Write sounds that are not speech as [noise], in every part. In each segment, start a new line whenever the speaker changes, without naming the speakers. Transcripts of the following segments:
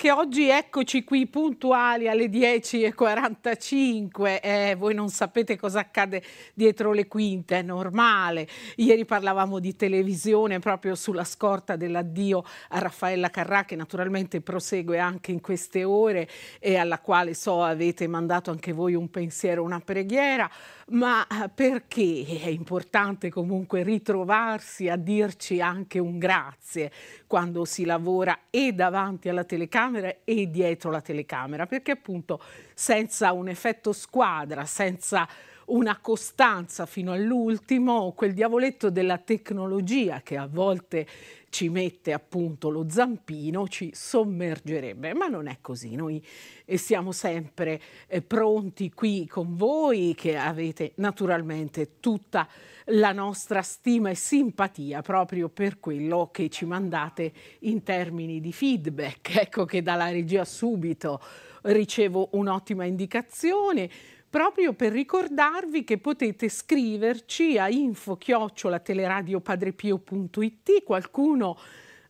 anche oggi eccoci qui puntuali alle 10.45. Eh, voi non sapete cosa accade dietro le quinte, è normale. Ieri parlavamo di televisione proprio sulla scorta dell'addio a Raffaella Carrà che naturalmente prosegue anche in queste ore e alla quale so avete mandato anche voi un pensiero, una preghiera. Ma eh, perché è importante comunque ritrovarsi a dirci anche un grazie quando si lavora e davanti alla telecamera telecamera e dietro la telecamera, perché appunto senza un effetto squadra, senza una costanza fino all'ultimo, quel diavoletto della tecnologia che a volte ci mette appunto lo zampino, ci sommergerebbe, ma non è così, noi eh, siamo sempre eh, pronti qui con voi che avete naturalmente tutta la nostra stima e simpatia proprio per quello che ci mandate in termini di feedback, [laughs] ecco che dalla regia subito ricevo un'ottima indicazione proprio per ricordarvi che potete scriverci a info-teleradiopadrepio.it qualcuno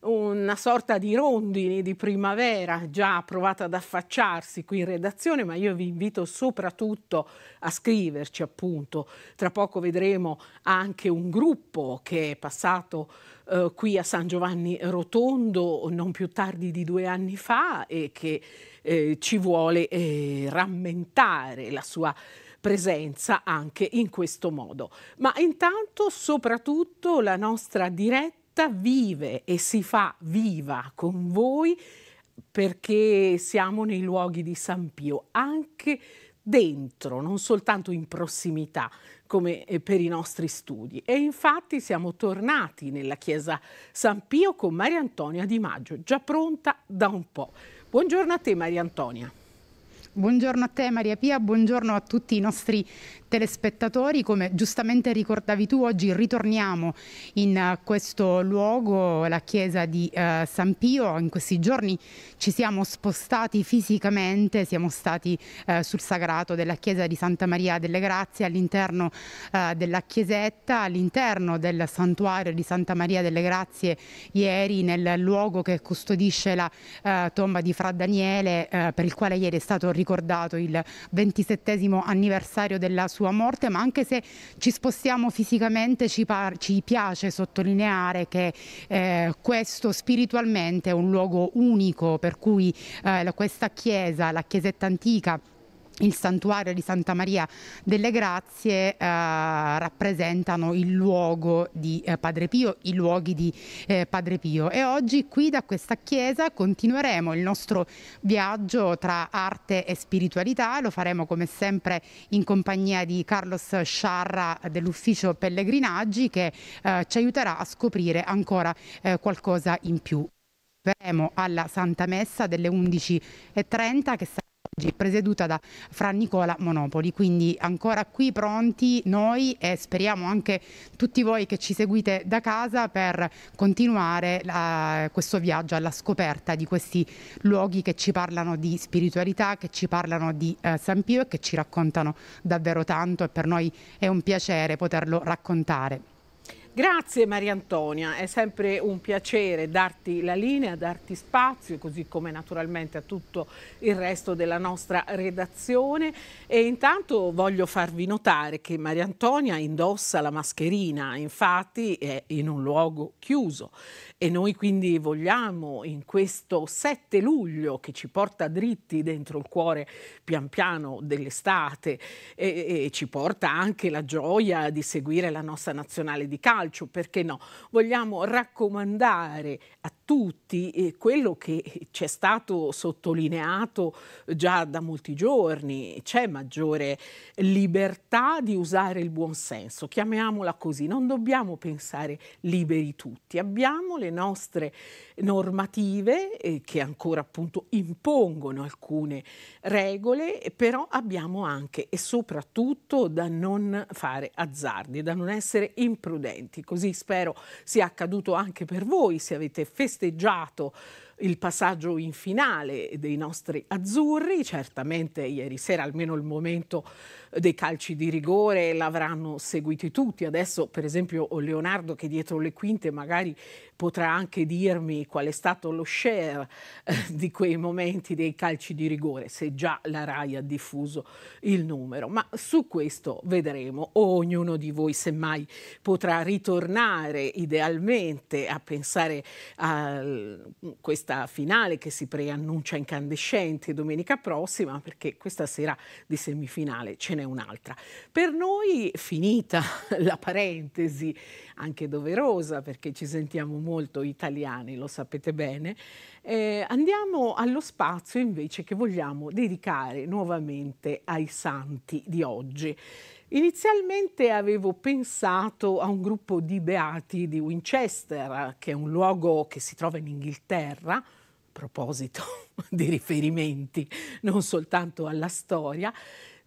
una sorta di rondine di primavera già provata ad affacciarsi qui in redazione, ma io vi invito soprattutto a scriverci appunto. Tra poco vedremo anche un gruppo che è passato eh, qui a San Giovanni Rotondo non più tardi di due anni fa e che eh, ci vuole eh, rammentare la sua presenza anche in questo modo. Ma intanto soprattutto la nostra diretta vive e si fa viva con voi perché siamo nei luoghi di San Pio, anche dentro, non soltanto in prossimità come eh, per i nostri studi. E infatti siamo tornati nella chiesa San Pio con Maria Antonia Di Maggio, già pronta da un po'. Buongiorno a te Maria Antonia.
Buongiorno a te Maria Pia, buongiorno a tutti i nostri telespettatori, come giustamente ricordavi tu, oggi ritorniamo in eh, questo luogo, la chiesa di uh, San Pio. In questi giorni ci siamo spostati fisicamente, siamo stati uh, sul sagrato della chiesa di Santa Maria delle Grazie, all'interno della chiesetta, all'interno del santuario di Santa Maria delle Grazie ieri, nel luogo che custodisce la tomba di Fra Daniele, per il quale ieri è stato ricordato il 27 anniversario della sua sua morte, ma anche se ci spostiamo fisicamente ci, ci piace sottolineare che eh, questo spiritualmente è un luogo unico per cui eh, questa chiesa, la chiesetta antica, il santuario di Santa Maria delle Grazie eh, rappresentano il luogo di eh, Padre Pio, i luoghi di eh, Padre Pio e oggi qui da questa chiesa continueremo il nostro viaggio tra arte e spiritualità, lo faremo come sempre in compagnia di Carlos Sciarra dell'ufficio Pellegrinaggi che eh, ci aiuterà a scoprire ancora eh, qualcosa in più. Verremo alla Santa Messa delle 11.30 che sarà presieduta da Fra Nicola Monopoli. Quindi ancora qui pronti noi e speriamo anche tutti voi che ci seguite da casa per continuare la, questo viaggio alla scoperta di questi luoghi che ci parlano di spiritualità, che ci parlano di eh, San Pio e che ci raccontano davvero tanto e per noi è un piacere poterlo raccontare.
Grazie Maria Antonia, è sempre un piacere darti la linea, darti spazio, così come naturalmente a tutto il resto della nostra redazione. E intanto voglio farvi notare che Maria Antonia indossa la mascherina, infatti è in un luogo chiuso e noi quindi vogliamo in questo 7 luglio che ci porta dritti dentro il cuore pian piano dell'estate e, e ci porta anche la gioia di seguire la nostra nazionale di calcio calcio, perché no? Vogliamo raccomandare a tutti quello che ci è stato sottolineato già da molti giorni, c'è maggiore libertà di usare il buonsenso, chiamiamola così, non dobbiamo pensare liberi tutti, abbiamo le nostre normative eh, che ancora appunto impongono alcune regole, però abbiamo anche e soprattutto da non fare azzardi, da non essere imprudenti, così spero sia accaduto anche per voi se avete festeggiato festeggiato il passaggio in finale dei nostri azzurri. Certamente ieri sera almeno il momento dei calci di rigore l'avranno seguiti tutti. Adesso per esempio Leonardo che dietro le quinte magari potrà anche dirmi qual è stato lo share eh, di quei momenti dei calci di rigore, se già la RAI ha diffuso il numero. Ma su questo vedremo. Ognuno di voi semmai potrà ritornare idealmente a pensare a questa questa finale che si preannuncia incandescente domenica prossima, perché questa sera di semifinale ce n'è un'altra. Per noi finita [laughs] la parentesi, anche doverosa, perché ci sentiamo molto italiani, lo sapete bene, eh, andiamo allo spazio invece che vogliamo dedicare nuovamente ai santi di oggi. Inizialmente avevo pensato a un gruppo di beati di Winchester, che è un luogo che si trova in Inghilterra, a proposito [laughs] di riferimenti non soltanto alla storia,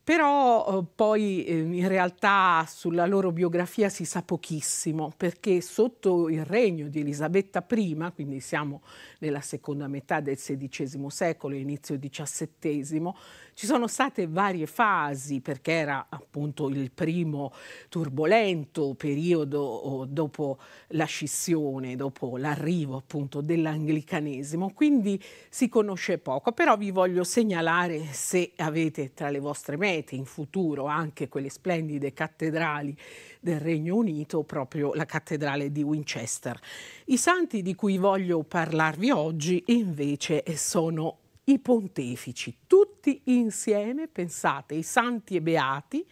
però eh, poi ehm, in realtà sulla loro biografia si sa pochissimo perché sotto il regno di Elisabetta I, quindi siamo nella seconda metà del XVI secolo, inizio XVII, ci sono state varie fasi perché era appunto il primo turbolento periodo dopo la scissione, dopo l'arrivo appunto dell'anglicanesimo, quindi si conosce poco, però vi voglio segnalare se avete tra le vostre mete in futuro anche quelle splendide cattedrali del Regno Unito, proprio la cattedrale di Winchester. I santi di cui voglio parlarvi oggi invece sono i pontefici, tutti insieme, pensate, i santi e beati,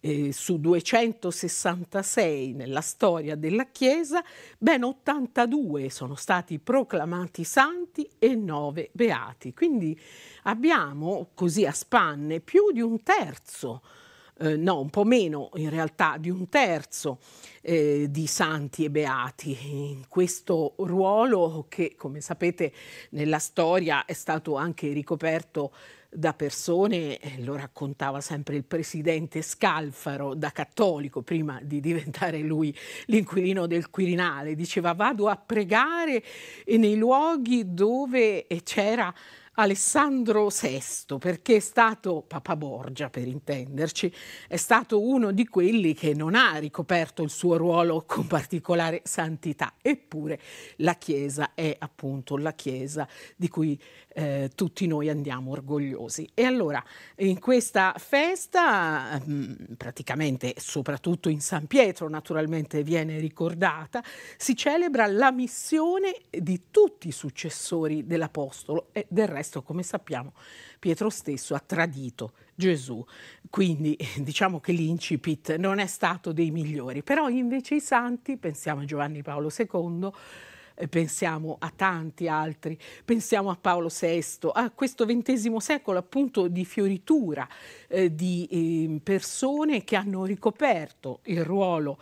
eh, su 266 nella storia della Chiesa, ben 82 sono stati proclamati santi e 9 beati. Quindi abbiamo così a spanne più di un terzo eh, no, un po' meno in realtà di un terzo eh, di santi e beati in questo ruolo che, come sapete, nella storia è stato anche ricoperto da persone, eh, lo raccontava sempre il presidente Scalfaro, da cattolico, prima di diventare lui l'inquilino del Quirinale, diceva vado a pregare nei luoghi dove eh, c'era Alessandro VI, perché è stato, Papa Borgia per intenderci, è stato uno di quelli che non ha ricoperto il suo ruolo con particolare santità, eppure la Chiesa è appunto la Chiesa di cui eh, tutti noi andiamo orgogliosi. E allora in questa festa, mm, praticamente soprattutto in San Pietro naturalmente viene ricordata, si celebra la missione di tutti i successori dell'Apostolo e del resto resto, come sappiamo, Pietro stesso ha tradito Gesù. Quindi [laughs] diciamo che l'incipit non è stato dei migliori. Però invece i santi, pensiamo a Giovanni Paolo II, eh, pensiamo a tanti altri, pensiamo a Paolo VI, a questo XX secolo appunto di fioritura eh, di eh, persone che hanno ricoperto il ruolo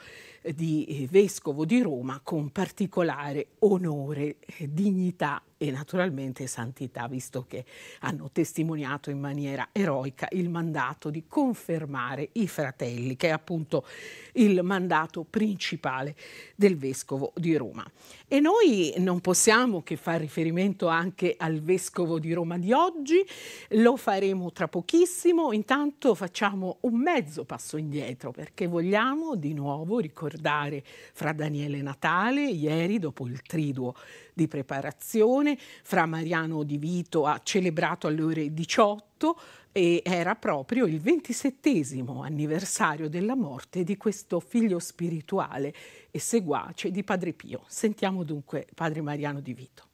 di eh, vescovo di Roma con particolare onore, eh, dignità e naturalmente santità, visto che hanno testimoniato in maniera eroica il mandato di confermare i fratelli, che è appunto il mandato principale del vescovo di Roma. E noi non possiamo che far riferimento anche al vescovo di Roma di oggi, lo faremo tra pochissimo, intanto facciamo un mezzo passo indietro perché vogliamo di nuovo ricordare ricordare fra Daniele Natale, ieri dopo il triduo di preparazione, fra Mariano Di Vito ha ah, celebrato alle ore 18 e era proprio il ventisettesimo anniversario della morte di questo figlio spirituale e seguace di Padre Pio. Sentiamo dunque Padre Mariano Di Vito.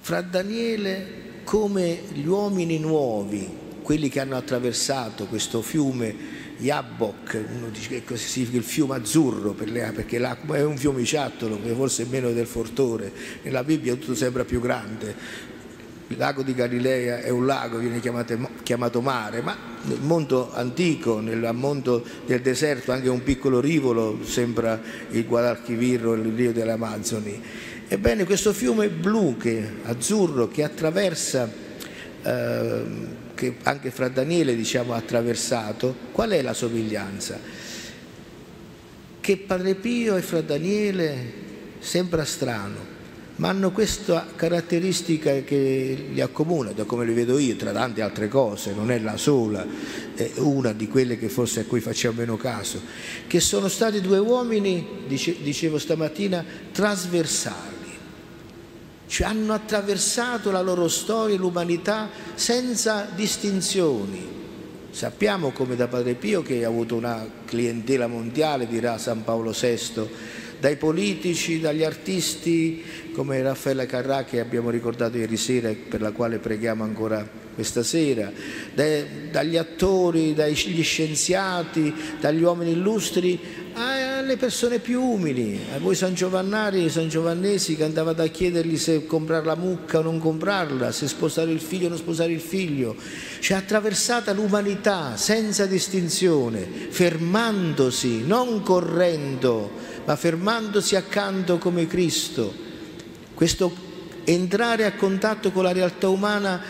Fra Daniele
come gli uomini nuovi, quelli che hanno attraversato questo fiume Yabok, uno dice che significa il fiume azzurro, per le, perché l'acqua è un fiumiciattolo, forse meno del Fortore, nella Bibbia tutto sembra più grande. Il lago di Galilea è un lago, viene chiamato, chiamato mare, ma nel mondo antico, nel mondo del deserto, anche un piccolo rivolo sembra il Guadalquivirro, il rio delle Amazzoni. Ebbene, questo fiume blu, che, azzurro, che attraversa Ehm, che anche fra Daniele diciamo, ha attraversato, qual è la somiglianza? Che Padre Pio e fra Daniele sembra strano, ma hanno questa caratteristica che li accomuna, da come li vedo io, tra tante altre cose, non è la sola, è una di quelle che forse a cui facciamo meno caso, che sono stati due uomini, dicevo stamattina, trasversali cioè hanno attraversato la loro storia e l'umanità senza distinzioni. Sappiamo come da Padre Pio che ha avuto una clientela mondiale, dirà San Paolo VI, dai politici, dagli artisti, come Raffaella Carrà che abbiamo ricordato ieri sera e per la quale preghiamo ancora questa sera, dagli attori, dagli scienziati, dagli uomini illustri, alle ah, persone più umili, a voi San Giovannari e San Giovannesi che andavate a chiedergli se comprare la mucca o non comprarla, se sposare il figlio o non sposare il figlio, cioè attraversata l'umanità senza distinzione, fermandosi, non correndo, ma fermandosi accanto come Cristo. Questo entrare a contatto con la realtà umana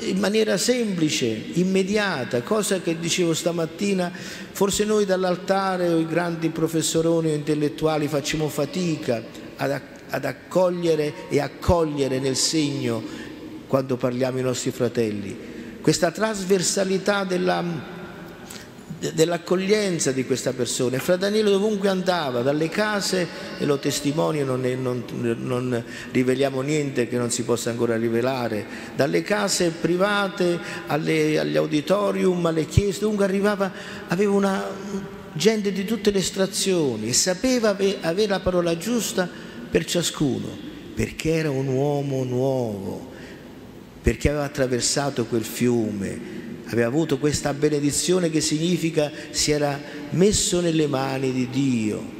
in maniera semplice, immediata, cosa che dicevo stamattina, forse noi dall'altare o i grandi professoroni o intellettuali facciamo fatica ad, ad accogliere e accogliere nel segno quando parliamo i nostri fratelli. Questa trasversalità della dell'accoglienza di questa persona. Fra Danilo dovunque andava, dalle case, e lo testimonio, non, non, non riveliamo niente che non si possa ancora rivelare, dalle case private alle, agli auditorium, alle chiese, dovunque arrivava, aveva una gente di tutte le estrazioni e sapeva avere la parola giusta per ciascuno, perché era un uomo nuovo, perché aveva attraversato quel fiume aveva avuto questa benedizione che significa si era messo nelle mani di Dio,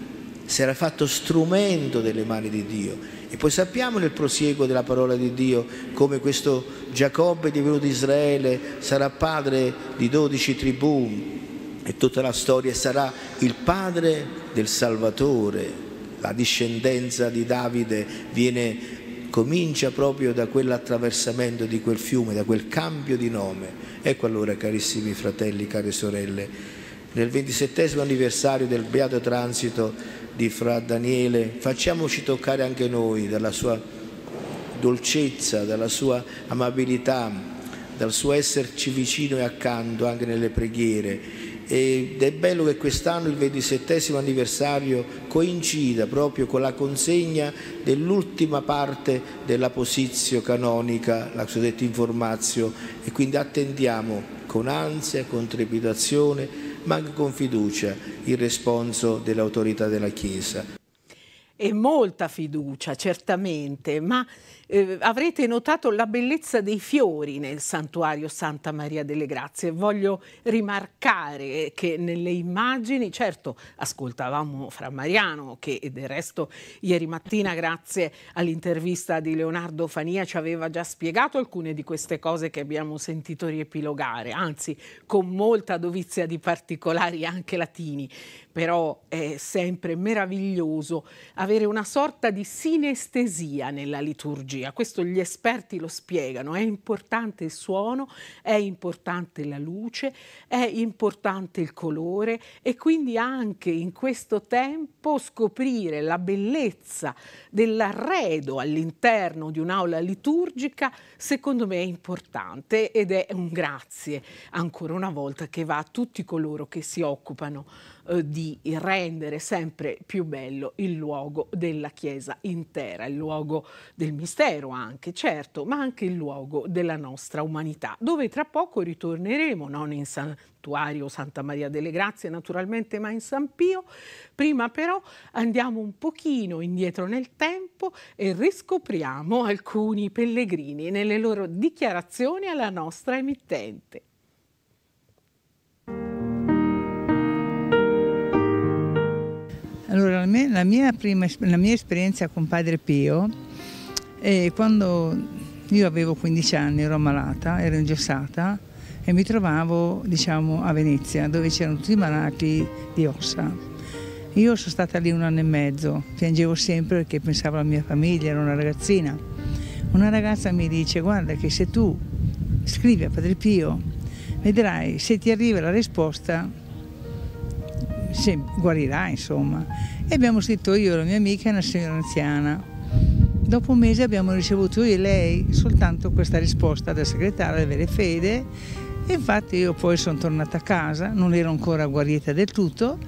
si era fatto strumento delle mani di Dio. E poi sappiamo nel prosieguo della parola di Dio come questo Giacobbe divenuto Israele sarà padre di dodici tribù e tutta la storia sarà il padre del Salvatore. La discendenza di Davide viene comincia proprio da quell'attraversamento di quel fiume, da quel cambio di nome. Ecco allora, carissimi fratelli, care sorelle, nel ventisettesimo anniversario del beato transito di Fra Daniele, facciamoci toccare anche noi dalla sua dolcezza, dalla sua amabilità, dal suo esserci vicino e accanto anche nelle preghiere ed è bello che quest'anno il 27 anniversario coincida proprio con la consegna dell'ultima parte della posizio canonica, la cosiddetta informazio e quindi attendiamo con ansia, con trepidazione ma anche con fiducia il responso dell'autorità della Chiesa.
E molta fiducia certamente, ma eh, avrete notato la bellezza dei fiori nel santuario Santa Maria delle Grazie. Voglio rimarcare che nelle immagini, certo, ascoltavamo Fra Mariano, che del resto ieri mattina, grazie all'intervista di Leonardo Fania, ci aveva già spiegato alcune di queste cose che abbiamo sentito riepilogare, anzi, con molta dovizia di particolari anche latini. Però è sempre meraviglioso avere una sorta di sinestesia nella liturgia energia. Questo gli esperti lo spiegano, è importante il suono, è importante la luce, è importante il colore e quindi anche in questo tempo scoprire la bellezza dell'arredo all'interno di un'aula liturgica secondo me è importante ed è un grazie ancora una volta che va a tutti coloro che si occupano eh, di rendere sempre più bello il luogo della Chiesa intera, il luogo del mistero anche, certo, ma anche il luogo della nostra umanità, dove tra poco ritorneremo, non in santuario Santa Maria delle Grazie naturalmente, ma in San Pio. Prima però andiamo un pochino indietro nel tempo e riscopriamo alcuni pellegrini nelle loro dichiarazioni alla nostra emittente.
Allora, la mia, la mia, prima, la mia esperienza con Padre Pio è eh, quando io avevo 15 anni, ero malata, ero ingessata e mi trovavo diciamo, a Venezia dove c'erano tutti i malati di ossa. Io sono stata lì un anno e mezzo, piangevo sempre perché pensavo alla mia famiglia, ero una ragazzina. Una ragazza mi dice guarda che se tu scrivi a Padre Pio vedrai se ti arriva la risposta si guarirà insomma. E abbiamo scritto io e la mia amica e una signora anziana. Dopo un mese abbiamo ricevuto io e lei soltanto questa risposta dal segretario di avere fede e infatti io poi sono tornata a casa, non ero ancora guarita del tutto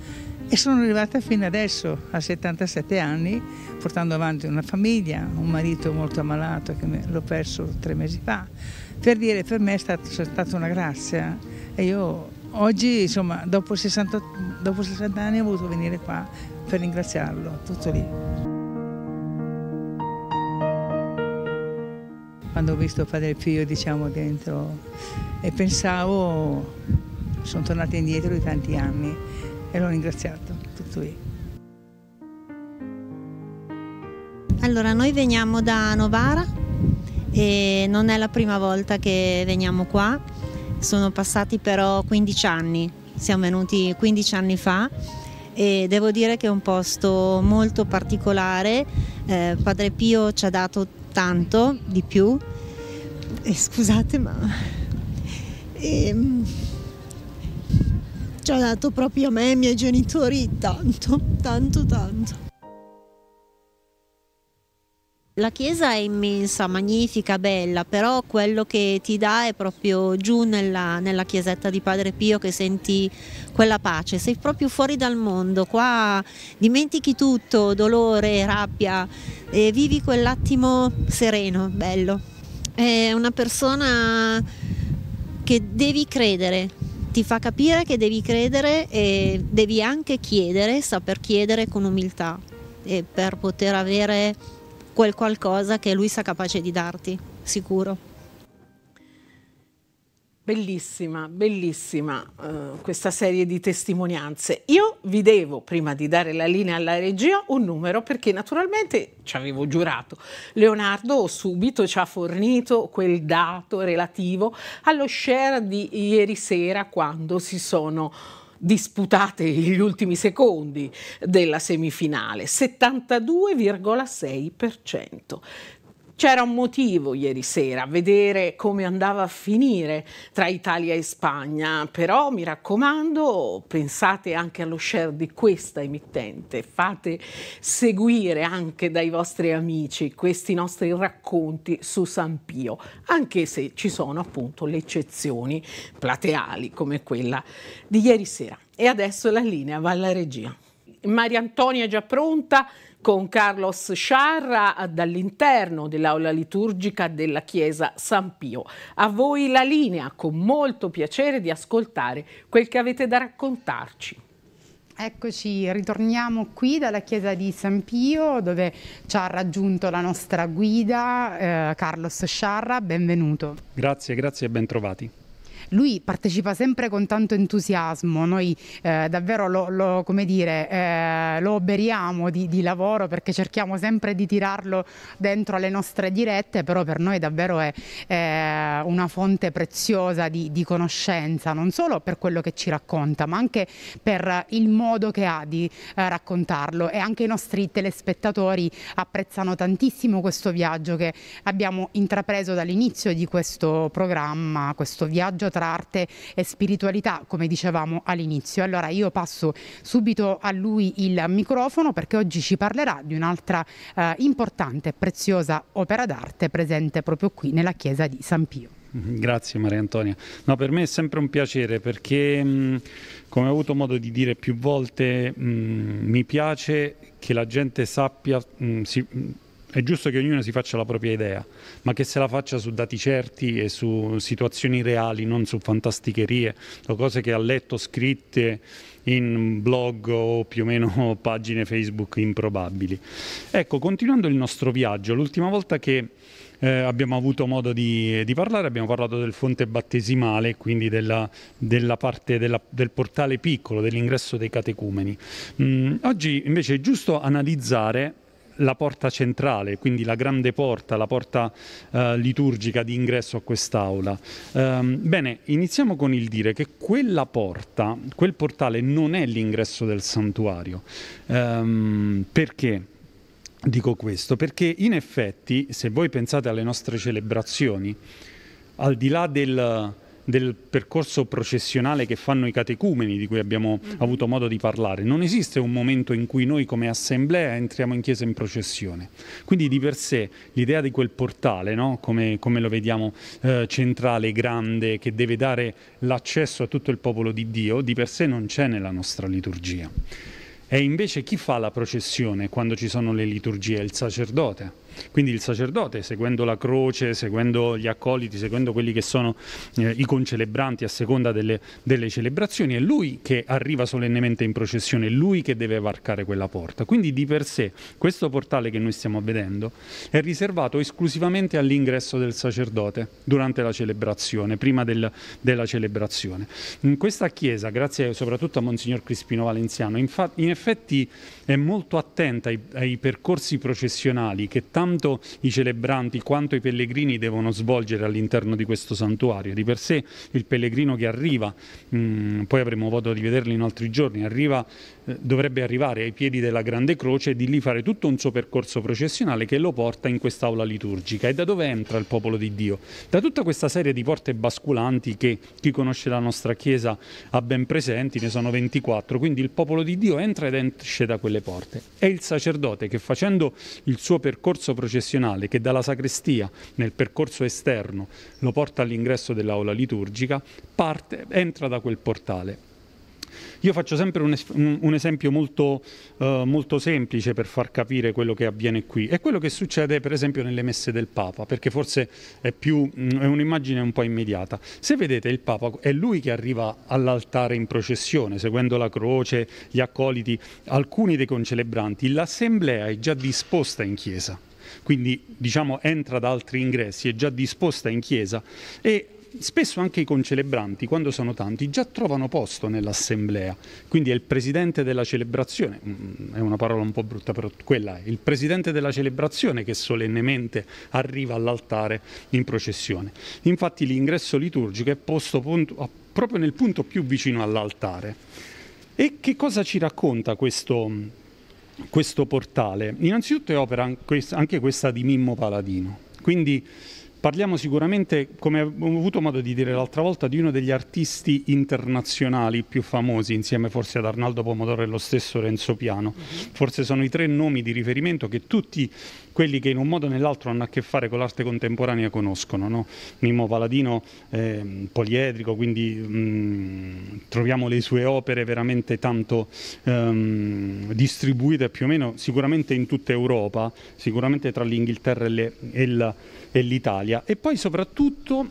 e sono arrivata fino adesso, a 77 anni, portando avanti una famiglia, un marito molto ammalato che l'ho perso tre mesi fa. Per dire, per me è, è stata una grazia e io Oggi, insomma, dopo 60, dopo 60 anni ho voluto venire qua per ringraziarlo, tutto lì. Quando ho visto Padre Pio, diciamo, dentro e pensavo, sono tornata indietro di tanti anni e l'ho ringraziato, tutto lì.
Allora, noi veniamo da Novara e non è la prima volta che veniamo qua sono passati però 15 anni, siamo venuti 15 anni fa e devo dire che è un posto molto particolare, eh, Padre Pio ci ha dato tanto di più, eh, scusate ma...
Eh,
ci ha dato proprio a me e ai miei genitori tanto, tanto, tanto. La chiesa è immensa, magnifica, bella, però quello che ti dà è proprio giù nella, nella, chiesetta di Padre Pio che senti quella pace, sei proprio fuori dal mondo, qua dimentichi tutto, dolore, rabbia, e vivi quell'attimo sereno, bello. È una persona che devi credere, ti fa capire che devi credere e devi anche chiedere, saper chiedere con umiltà e per poter avere quel qualcosa che lui sa capace di darti, sicuro.
Bellissima, bellissima uh, questa serie di testimonianze. Io vi devo, prima di dare la linea alla regia, un numero perché naturalmente ci avevo giurato. Leonardo subito ci ha fornito quel dato relativo allo share di ieri sera quando si sono disputate gli ultimi secondi della semifinale, 72,6%. C'era un motivo ieri sera, vedere come andava a finire tra Italia e Spagna, però mi raccomando pensate anche allo share di questa emittente, fate seguire anche dai vostri amici questi nostri racconti su San Pio, anche se ci sono appunto le eccezioni plateali come quella di ieri sera. E adesso la linea va alla regia. Maria Antonia è già pronta con Carlos Sciarra dall'interno dell'aula liturgica della Chiesa San Pio. A voi la linea, con molto piacere di ascoltare quel che avete da raccontarci.
Eccoci, ritorniamo qui dalla chiesa di San Pio dove ci ha raggiunto la nostra guida eh, Carlos Sciarra, benvenuto.
Grazie, grazie e bentrovati
lui partecipa sempre con tanto entusiasmo, noi eh, davvero lo, lo, dire, eh, lo oberiamo di, di, lavoro perché cerchiamo sempre di tirarlo dentro alle nostre dirette, però per noi davvero è, è una fonte preziosa di, di, conoscenza, non solo per quello che ci racconta, ma anche per il modo che ha di eh, raccontarlo e anche i nostri telespettatori apprezzano tantissimo questo viaggio che abbiamo intrapreso dall'inizio di questo programma, questo viaggio tra nostra arte e spiritualità, come dicevamo all'inizio. Allora io passo subito a lui il microfono perché oggi ci parlerà di un'altra eh, importante e preziosa opera d'arte presente proprio qui nella chiesa di San Pio.
Grazie Maria Antonia. No, per me è sempre un piacere perché, mh, come ho avuto modo di dire più volte, mh, mi piace che la gente sappia, mh, si, è giusto che ognuno si faccia la propria idea, ma che se la faccia su dati certi e su situazioni reali, non su fantasticherie o cose che ha letto scritte in blog o più o meno [laughs] pagine Facebook improbabili. Ecco, continuando il nostro viaggio, l'ultima volta che eh, abbiamo avuto modo di, di, parlare, abbiamo parlato del fonte battesimale, quindi della, della parte della, del portale piccolo, dell'ingresso dei catecumeni. Mm, oggi invece è giusto analizzare la porta centrale, quindi la grande porta, la porta eh, liturgica di ingresso a quest'aula. Ehm, bene, iniziamo con il dire che quella porta, quel portale non è l'ingresso del santuario. Ehm, perché? Dico questo perché in effetti, se voi pensate alle nostre celebrazioni, al di là del del percorso processionale che fanno i catecumeni di cui abbiamo mm-hmm. avuto modo di parlare. Non esiste un momento in cui noi come assemblea entriamo in chiesa in processione. Quindi di per sé l'idea di quel portale, no? come, come, lo vediamo eh, centrale, grande, che deve dare l'accesso a tutto il popolo di Dio, di per sé non c'è nella nostra liturgia. E invece chi fa la processione quando ci sono le liturgie? Il sacerdote quindi il sacerdote, seguendo la croce, seguendo gli accoliti, seguendo quelli che sono eh, i concelebranti a seconda delle, delle, celebrazioni, è lui che arriva solennemente in processione, è lui che deve varcare quella porta. Quindi di per sé questo portale che noi stiamo vedendo è riservato esclusivamente all'ingresso del sacerdote durante la celebrazione, prima del, della celebrazione. In questa chiesa, grazie soprattutto a Monsignor Crispino Valenziano, in, in effetti è molto attenta ai, ai percorsi processionali che tanto tanto i celebranti quanto i pellegrini devono svolgere all'interno di questo santuario. Di per sé il pellegrino che arriva, mh, mm, poi avremo modo di vederlo in altri giorni, arriva eh, dovrebbe arrivare ai piedi della Grande Croce e di lì fare tutto un suo percorso processionale che lo porta in quest'aula liturgica. E da dove entra il popolo di Dio? Da tutta questa serie di porte basculanti che chi conosce la nostra Chiesa ha ben presenti, ne sono 24, quindi il popolo di Dio entra ed esce da quelle porte. È il sacerdote che facendo il suo percorso processionale, che dalla sacrestia nel percorso esterno lo porta all'ingresso dell'aula liturgica, parte, entra da quel portale io faccio sempre un, es un esempio molto, eh, molto, semplice per far capire quello che avviene qui. È quello che succede per esempio nelle messe del Papa, perché forse è, mm, è un'immagine un po' immediata. Se vedete il Papa è lui che arriva all'altare in processione, seguendo la croce, gli accoliti, alcuni dei concelebranti, l'assemblea è già disposta in chiesa quindi diciamo entra da altri ingressi, è già disposta in chiesa e spesso anche i concelebranti, quando sono tanti, già trovano posto nell'assemblea, quindi è il presidente della celebrazione, mm, mm, è una parola un po' brutta però quella è, il presidente della celebrazione che solennemente arriva all'altare in processione. Infatti l'ingresso liturgico è posto proprio nel punto più vicino all'altare. E che cosa ci racconta questo, questo portale? Innanzitutto è opera anche questa di Mimmo Paladino, quindi Parliamo sicuramente, come ho avuto modo di dire l'altra volta, di uno degli artisti internazionali più famosi, insieme forse ad Arnaldo Pomodoro e lo stesso Renzo Piano. Mm-hmm. Forse sono i tre nomi di riferimento che tutti quelli che in un modo o nell'altro hanno a che fare con l'arte contemporanea conoscono. No? Mimmo Paladino eh, poliedrico, quindi mh, mm, troviamo le sue opere veramente tanto ehm, distribuite più o meno sicuramente in tutta Europa, sicuramente tra l'Inghilterra e, le, e, la, e l'Italia. E poi soprattutto,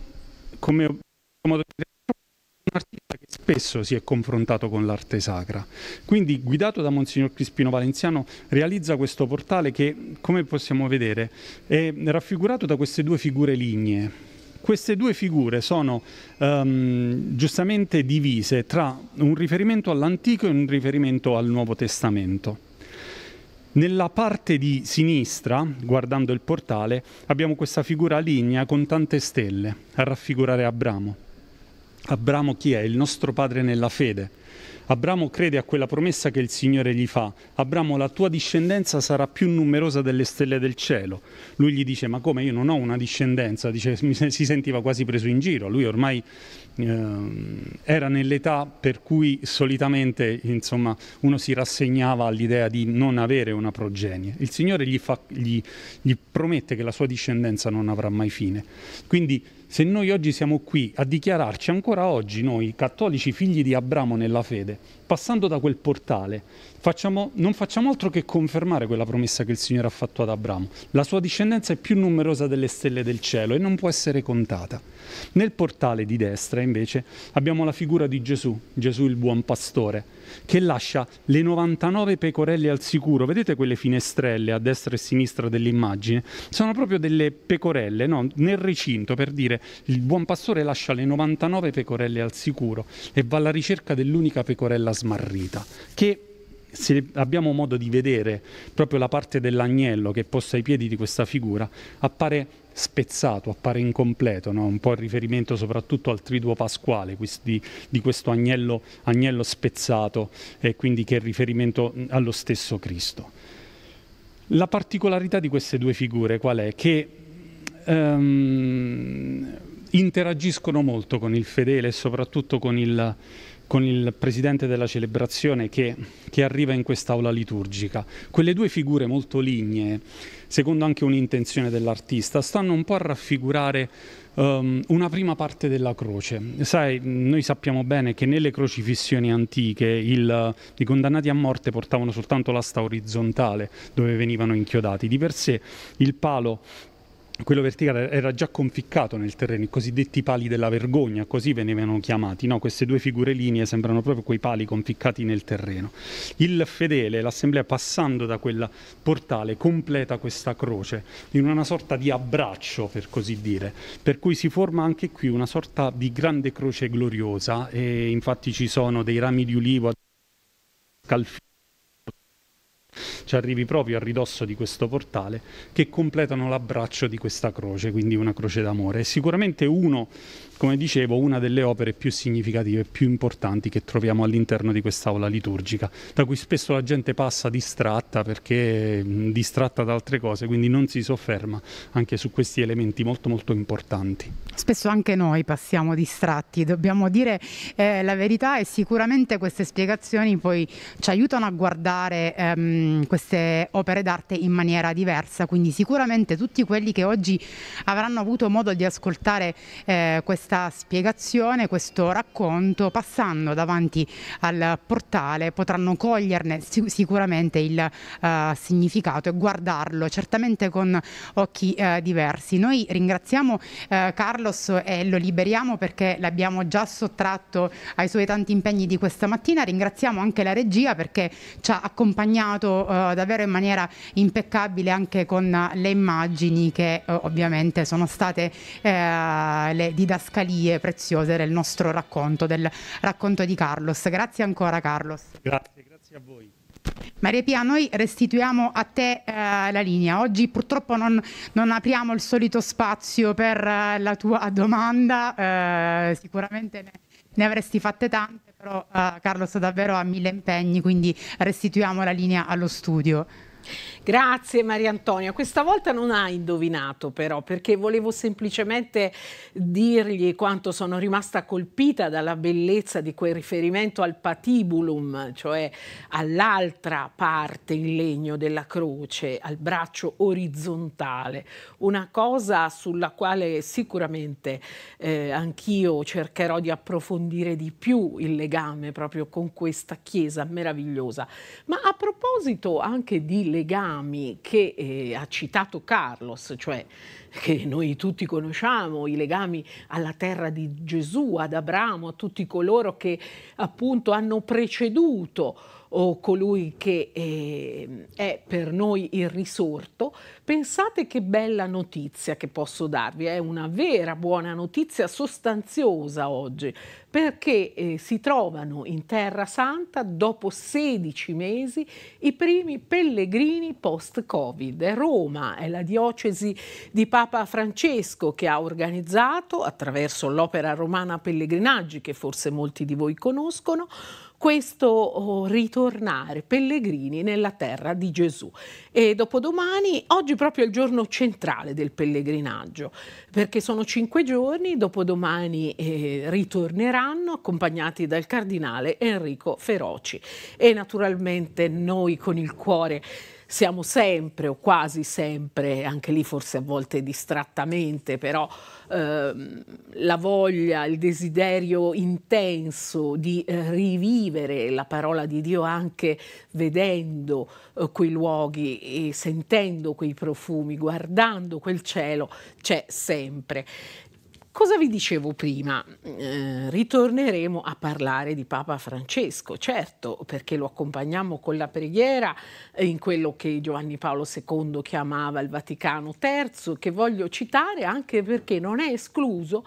come ho detto, artista che spesso si è confrontato con l'arte sacra. Quindi, guidato da Monsignor Crispino Valenziano, realizza questo portale che, come possiamo vedere, è raffigurato da queste due figure lignee. Queste due figure sono um, giustamente divise tra un riferimento all'Antico e un riferimento al Nuovo Testamento. Nella parte di sinistra, guardando il portale, abbiamo questa figura lignea con tante stelle a raffigurare Abramo. Abramo chi è? Il nostro padre nella fede. Abramo crede a quella promessa che il Signore gli fa. Abramo, la tua discendenza sarà più numerosa delle stelle del cielo. Lui gli dice, ma come? Io non ho una discendenza. Dice, si sentiva quasi preso in giro. Lui ormai eh, era nell'età per cui solitamente insomma, uno si rassegnava all'idea di non avere una progenie. Il Signore gli, fa, gli, gli promette che la sua discendenza non avrà mai fine. Quindi se noi oggi siamo qui a dichiararci ancora oggi, noi cattolici figli di Abramo nella fede, passando da quel portale, facciamo, non facciamo altro che confermare quella promessa che il Signore ha fatto ad Abramo. La sua discendenza è più numerosa delle stelle del cielo e non può essere contata. Nel portale di destra, invece, abbiamo la figura di Gesù, Gesù il buon pastore, che lascia le 99 pecorelle al sicuro. Vedete quelle finestrelle a destra e a sinistra dell'immagine? Sono proprio delle pecorelle, no? nel recinto, per dire, il buon pastore lascia le 99 pecorelle al sicuro e va alla ricerca dell'unica pecorella smarrita, che se abbiamo modo di vedere proprio la parte dell'agnello che è posta ai piedi di questa figura, appare spezzato, appare incompleto, no? un po' il riferimento soprattutto al triduo pasquale questi, di, questo agnello, agnello spezzato e quindi che è riferimento allo stesso Cristo. La particolarità di queste due figure qual è? Che um, interagiscono molto con il fedele e soprattutto con il, con il presidente della celebrazione che, che arriva in quest'aula liturgica. Quelle due figure molto lignee, secondo anche un'intenzione dell'artista, stanno un po' a raffigurare um, una prima parte della croce. Sai, noi sappiamo bene che nelle crocifissioni antiche il, i condannati a morte portavano soltanto l'asta orizzontale dove venivano inchiodati. Di per sé il palo quello verticale era già conficcato nel terreno, i cosiddetti pali della vergogna, così venivano chiamati, no? queste due figure linee sembrano proprio quei pali conficcati nel terreno. Il fedele, l'assemblea passando da quel portale completa questa croce in una sorta di abbraccio, per così dire, per cui si forma anche qui una sorta di grande croce gloriosa e infatti ci sono dei rami di ulivo calfino ci arrivi proprio a ridosso di questo portale, che completano l'abbraccio di questa croce, quindi una croce d'amore. È sicuramente uno come dicevo, una delle opere più significative, e più importanti che troviamo all'interno di quest'aula liturgica, da cui spesso la gente passa distratta perché mh, distratta da altre cose, quindi non si sofferma anche su questi elementi molto molto importanti.
Spesso anche noi passiamo distratti, dobbiamo dire eh, la verità e sicuramente queste spiegazioni poi ci aiutano a guardare ehm, queste opere d'arte in maniera diversa, quindi sicuramente tutti quelli che oggi avranno avuto modo di ascoltare eh, queste questa spiegazione, questo racconto, passando davanti al portale potranno coglierne sicuramente il uh, significato e guardarlo certamente con occhi uh, diversi. Noi ringraziamo uh, Carlos e lo liberiamo perché l'abbiamo già sottratto ai suoi tanti impegni di questa mattina, ringraziamo anche la regia perché ci ha accompagnato davvero in maniera impeccabile anche con le immagini che ovviamente sono state le didascalie didascalie preziose del nostro racconto, del racconto di Carlos. Grazie ancora Carlos.
Grazie, grazie a voi.
Maria Pia, noi restituiamo a te eh, la linea. Oggi purtroppo non, non, apriamo il solito spazio per eh, la tua domanda, eh, sicuramente ne, ne, avresti fatte tante, però eh, Carlos davvero ha mille impegni, quindi restituiamo la linea allo studio.
Grazie Maria Antonia. Questa volta non ha indovinato però perché volevo semplicemente dirgli quanto sono rimasta colpita dalla bellezza di quel riferimento al patibulum, cioè all'altra parte in legno della croce, al braccio orizzontale, una cosa sulla quale sicuramente eh, anch'io cercherò di approfondire di più il legame proprio con questa chiesa meravigliosa. Ma a proposito anche di legame, legami che eh, ha citato Carlos, cioè che noi tutti conosciamo, i legami alla terra di Gesù, ad Abramo, a tutti coloro che appunto hanno preceduto o colui che eh, è per noi il risorto, pensate che bella notizia che posso darvi, è una vera buona notizia sostanziosa oggi, perché eh, si trovano in Terra Santa dopo 16 mesi i primi pellegrini post-Covid. Roma è la diocesi di Papa Francesco che ha organizzato attraverso l'opera romana Pellegrinaggi, che forse molti di voi conoscono, questo oh, ritornare pellegrini nella terra di Gesù. E dopodomani, oggi proprio è il giorno centrale del pellegrinaggio, perché sono cinque giorni, dopodomani eh, ritorneranno accompagnati dal cardinale Enrico Feroci. E naturalmente noi con il cuore siamo sempre o quasi sempre, anche lì forse a volte distrattamente, però ehm, la voglia, il desiderio intenso di eh, rivivere la parola di Dio anche vedendo eh, quei luoghi e sentendo quei profumi, guardando quel cielo, c'è sempre. Cosa vi dicevo prima? Eh, ritorneremo a parlare di Papa Francesco, certo, perché lo accompagniamo con la preghiera eh, in quello che Giovanni Paolo II chiamava il Vaticano III, che voglio citare anche perché non è escluso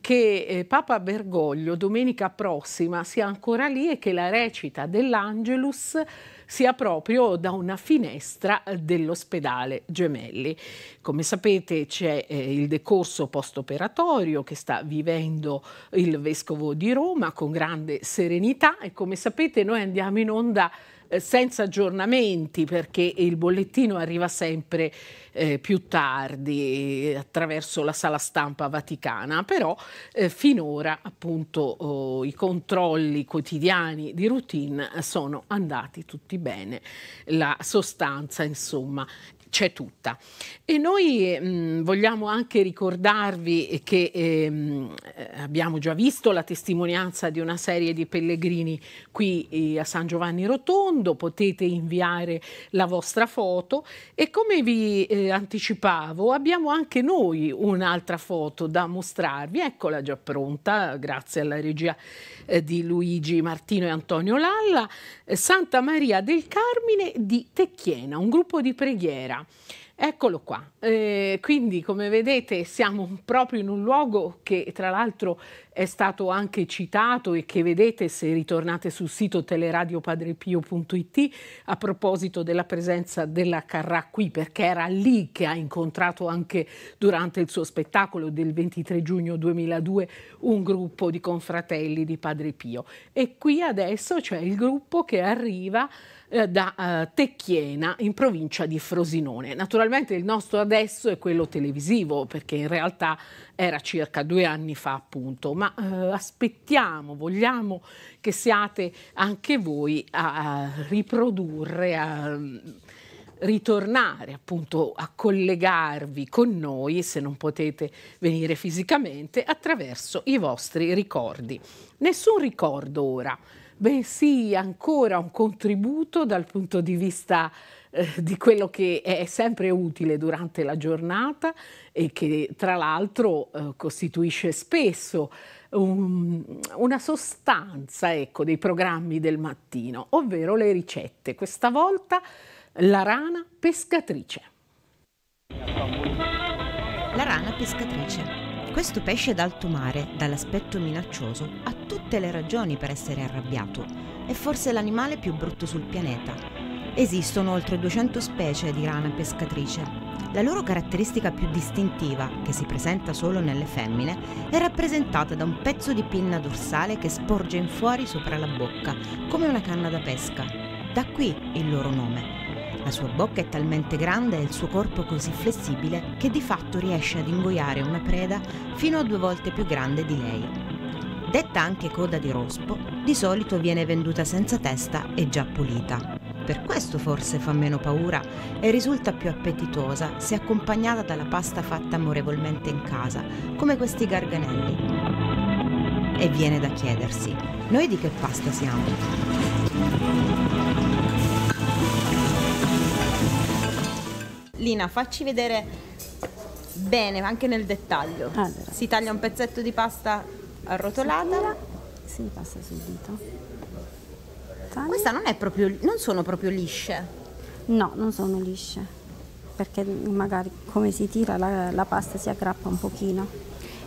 che eh, Papa Bergoglio domenica prossima sia ancora lì e che la recita dell'Angelus sia proprio da una finestra eh, dell'ospedale Gemelli. Come sapete c'è eh, il decorso post-operatorio che sta vivendo il Vescovo di Roma con grande serenità e come sapete noi andiamo in onda eh, senza aggiornamenti perché il bollettino arriva sempre eh, più tardi eh, attraverso la sala stampa vaticana, però eh, finora appunto oh, i controlli quotidiani di routine sono andati tutti bene, la sostanza insomma c'è tutta. E noi mh, mm, vogliamo anche ricordarvi che ehm, abbiamo già visto la testimonianza di una serie di pellegrini qui eh, a San Giovanni Rotondo, potete inviare la vostra foto e come vi eh, anticipavo abbiamo anche noi un'altra foto da mostrarvi, eccola già pronta, grazie alla regia eh, di Luigi Martino e Antonio Lalla, Santa Maria del Carmine di Tecchiena, un gruppo di preghiera allora, eccolo qua. Eh, quindi, come vedete, siamo proprio in un luogo che tra l'altro è stato anche citato e che vedete se ritornate sul sito teleradiopadrepio.it a proposito della presenza della Carrà qui, perché era lì che ha incontrato anche durante il suo spettacolo del 23 giugno 2002 un gruppo di confratelli di Padre Pio. E qui adesso c'è il gruppo che arriva eh, da eh, Tecchiena in provincia di Frosinone. Naturalmente il nostro adesso è quello televisivo perché in realtà era circa due anni fa appunto, ma eh, aspettiamo, vogliamo che siate anche voi a, a riprodurre, a ritornare appunto a collegarvi con noi se non potete venire fisicamente attraverso i vostri ricordi. Nessun ricordo ora, bensì ancora un contributo dal punto di vista eh, di quello che è sempre utile durante la giornata e che tra l'altro eh, costituisce spesso un, una sostanza ecco, dei programmi del mattino, ovvero le ricette. Questa volta la rana pescatrice. La rana pescatrice. Questo pesce d'alto mare,
dall'aspetto minaccioso, ha tutte le ragioni per essere arrabbiato. È forse l'animale più brutto sul pianeta. Esistono oltre 200 specie di rana pescatrice. La loro caratteristica più distintiva, che si presenta solo nelle femmine, è rappresentata da un pezzo di pinna dorsale che sporge in fuori sopra la bocca, come una canna da pesca. Da qui il loro nome, la sua bocca è talmente grande e il suo corpo così flessibile che di fatto riesce ad ingoiare una preda fino a due volte più grande di lei. Detta anche coda di rospo, di solito viene venduta senza testa e già pulita. Per questo forse fa meno paura e risulta più appetitosa se accompagnata dalla pasta fatta amorevolmente in casa, come questi garganelli. E viene da chiedersi, noi di che pasta siamo? Lina, facci vedere bene, anche nel dettaglio. Allora, si taglia un pezzetto di pasta arrotolata. Si passa sul dito. Taglia. Questa non, è proprio, non sono proprio lisce. No, non sono lisce, perché
magari come si tira la, la pasta si aggrappa un pochino.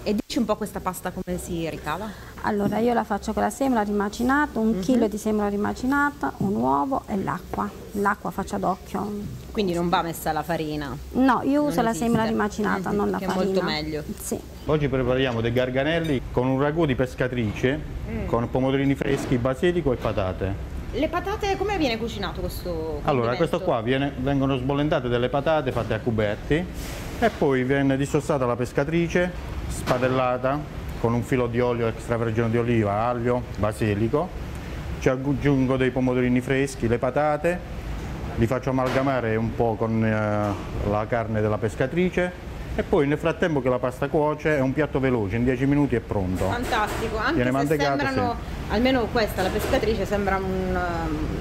E dici un po' questa pasta come si ricava?
Allora io la faccio con la semola rimacinata, un mm -hmm. chilo di semola rimacinata,
un uovo e l'acqua. L'acqua faccia d'occhio. Quindi non va messa la farina? No, io non uso la semola rimacinata, eh non la che farina. Che è molto meglio. Sì.
Oggi prepariamo dei garganelli con un ragù di pescatrice, mm. con pomodorini freschi, basilico e patate.
Le patate, come viene cucinato questo Allora,
questo qua viene, vengono sbollentate delle patate fatte a cubetti e poi viene dissossata la pescatrice, spadellata con un filo di olio extravergine di oliva, aglio, basilico, ci aggiungo dei pomodorini freschi, le patate, li faccio amalgamare un po' con eh, la carne della pescatrice e poi nel frattempo che la pasta cuoce è un piatto veloce, in 10 minuti è pronto.
Fantastico, anche Viene se sembrano, sì. almeno questa, la pescatrice, sembra un,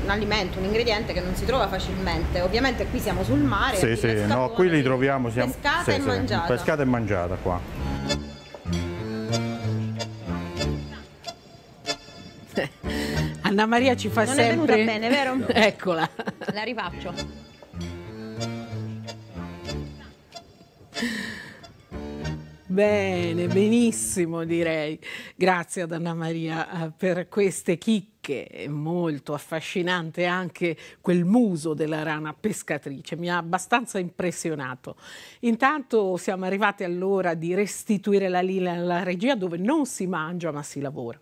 un, alimento, un ingrediente che non si trova facilmente. Ovviamente qui siamo sul mare. Sì,
sì, no, qui li
troviamo. Siamo, pescata sì, e sì, mangiata. Pescata e mangiata qua.
Anna Maria ci fa non sempre... Non è venuta bene, vero? [laughs] Eccola. La
rifaccio.
Bene, benissimo direi. Grazie ad Anna Maria eh, per queste chicche. È molto affascinante anche quel muso della rana pescatrice, mi ha abbastanza impressionato. Intanto siamo arrivati all'ora di restituire la linea alla regia dove non si mangia ma si lavora.